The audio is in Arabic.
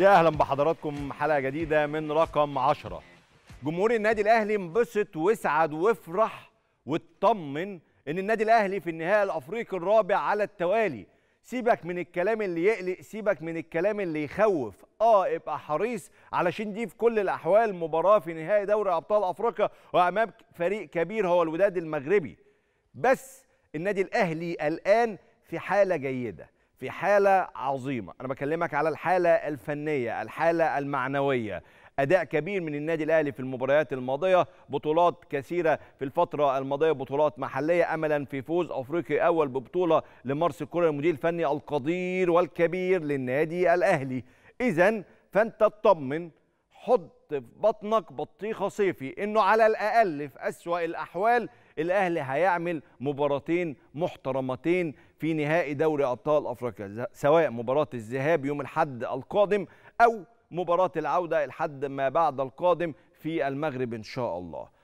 يا اهلا بحضراتكم حلقه جديده من رقم 10 جمهور النادي الاهلي انبسط واسعد وافرح واطمن ان النادي الاهلي في النهائي الافريقي الرابع على التوالي سيبك من الكلام اللي يقلق سيبك من الكلام اللي يخوف اه ابقى حريص علشان دي في كل الاحوال مباراه في نهائي دوري ابطال افريقيا وامام فريق كبير هو الوداد المغربي بس النادي الاهلي الان في حاله جيده في حالة عظيمة أنا بكلمك على الحالة الفنية الحالة المعنوية أداء كبير من النادي الأهلي في المباريات الماضية بطولات كثيرة في الفترة الماضية بطولات محلية أملا في فوز أفريقي أول ببطولة لمارس الكرة المدير الفني القدير والكبير للنادي الأهلي إذا فأنت تطمن حط في بطنك بطيخه صيفي انه على الاقل في اسوا الاحوال الاهلي هيعمل مباراتين محترمتين في نهائي دوري ابطال افريقيا سواء مباراه الذهاب يوم الاحد القادم او مباراه العوده الحد ما بعد القادم في المغرب ان شاء الله